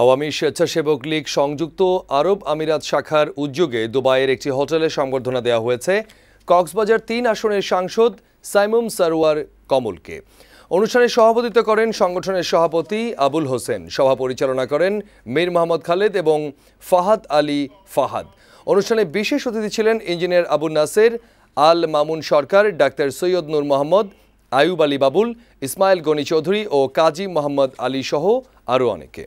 আওয়ামী স্বেচ্ছাসেবক লীগ সংযুক্ত আরব আমিরাত শাখার উদ্যোগে দুবাইয়ের একটি হোটেলে সংবর্ধনা দেওয়া হয়েছে কক্সবাজার তিন আসনের সাংসদ সাইমুম সারোয়ার কমলকে অনুষ্ঠানে সভাপতিত্ব করেন সংগঠনের সভাপতি আবুল হোসেন সভা পরিচালনা করেন মীর মোহাম্মদ খালেদ এবং ফাহাদ আলী ফাহাদ অনুষ্ঠানে বিশেষ অতিথি ছিলেন ইঞ্জিনিয়ার আবু নাসের আল মামুন সরকার ডাক্তার সৈয়দ নূর মোহাম্মদ আয়ুব আলী বাবুল ইসমাইল গনি চৌধুরী ও কাজী মোহাম্মদ আলী সহ আরও অনেকে